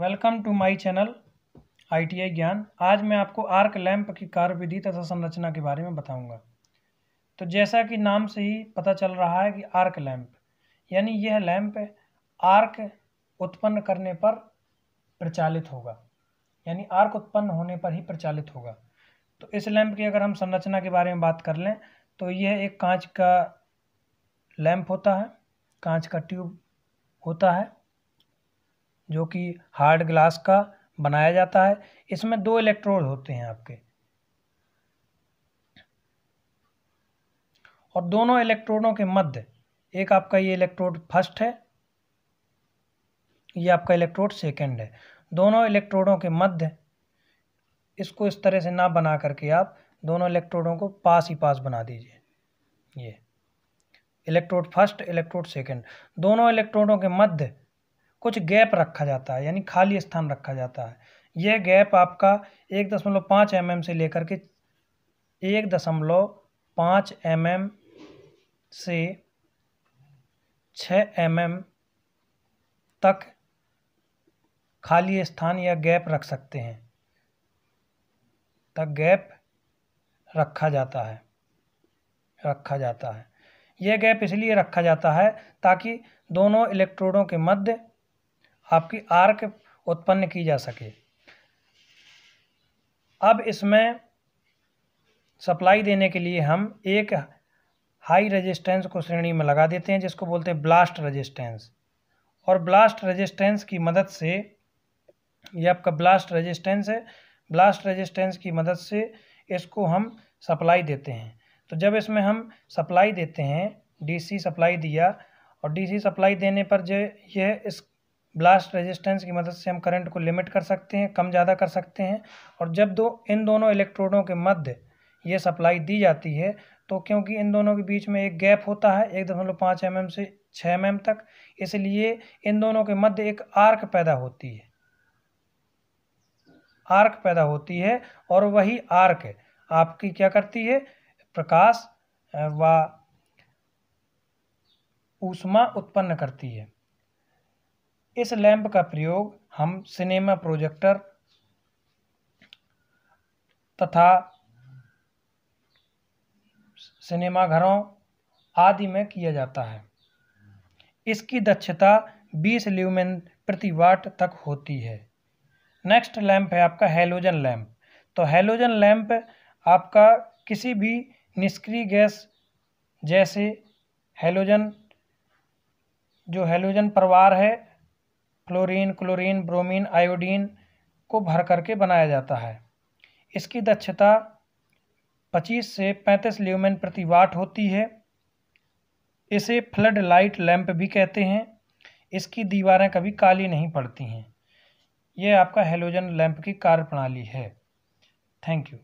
welcome to my channel ITI Gyan आज मैं आपको आर्क लैंप की कार्य विधि तथा संरचना के बारे में बताऊंगा तो जैसा कि नाम से ही पता चल रहा है कि आर्क लैंप यानी यह लैंप आर्क उत्पन्न करने पर प्रचालित होगा यानी आर्क उत्पन्न होने पर ही प्रचालित होगा तो इस लैंप की अगर हम संरचना के बारे में बात कर लें तो यह एक कांच का लैंप होता है कांच का ट्यूब होता है जो कि हार्ड ग्लास का बनाया जाता है इसमें दो इलेक्ट्रोड होते हैं आपके और दोनों इलेक्ट्रोडों के मध्य एक आपका ये इलेक्ट्रोड फर्स्ट है ये आपका इलेक्ट्रोड सेकंड है दोनों इलेक्ट्रोडों के मध्य इसको इस तरह से ना बना करके आप दोनों इलेक्ट्रोडों को पास ही पास बना दीजिए ये इलेक्ट्रोड फर्स्ट इलेक्ट्रोड सेकंड दोनों इलेक्ट्रोडों के मध्य कुछ गैप रखा जाता है यानी खाली स्थान रखा जाता है यह गैप आपका एक दशमलव पाँच एम एम से लेकर के एक दशमलव पाँच एम एम से छः एम एम तक खाली स्थान या गैप रख सकते हैं तक गैप रखा जाता है रखा जाता है यह गैप इसलिए रखा जाता है ताकि दोनों इलेक्ट्रोडों के मध्य आपकी आर्क उत्पन्न की जा सके अब इसमें सप्लाई देने के लिए हम एक हाई रेजिस्टेंस को श्रेणी में लगा देते हैं जिसको बोलते हैं ब्लास्ट रेजिस्टेंस और ब्लास्ट रेजिस्टेंस की मदद से ये आपका ब्लास्ट रेजिस्टेंस है ब्लास्ट रेजिस्टेंस की मदद से इसको हम सप्लाई देते हैं तो जब इसमें हम सप्लाई देते हैं डीसी सप्लाई दिया और डीसी सप्लाई देने पर जो यह इस ब्लास्ट रेजिस्टेंस की मदद से हम करंट को लिमिट कर सकते हैं कम ज़्यादा कर सकते हैं और जब दो इन दोनों इलेक्ट्रोडों के मध्य ये सप्लाई दी जाती है तो क्योंकि इन दोनों के बीच में एक गैप होता है एक दशमलव पाँच एम mm से छः एम mm तक इसलिए इन दोनों के मध्य एक आर्क पैदा होती है आर्क पैदा होती है और वही आर्क आपकी क्या करती है प्रकाश व ऊष्मा उत्पन्न करती है इस लैंप का प्रयोग हम सिनेमा प्रोजेक्टर तथा सिनेमाघरों आदि में किया जाता है इसकी दक्षता 20 ल्यूमेन प्रति वाट तक होती है नेक्स्ट लैंप है आपका हेलोजन लैंप तो हेलोजन लैंप आपका किसी भी निष्क्रिय गैस जैसे हेलोजन जो हेलोजन परवार है क्लोरीन क्लोरीन ब्रोमीन आयोडीन को भर करके बनाया जाता है इसकी दक्षता 25 से 35 ल्यूमेन प्रति वाट होती है इसे फ्लड लाइट लैंप भी कहते हैं इसकी दीवारें कभी काली नहीं पड़ती हैं यह आपका हेलोजन लैंप की कार्य प्रणाली है थैंक यू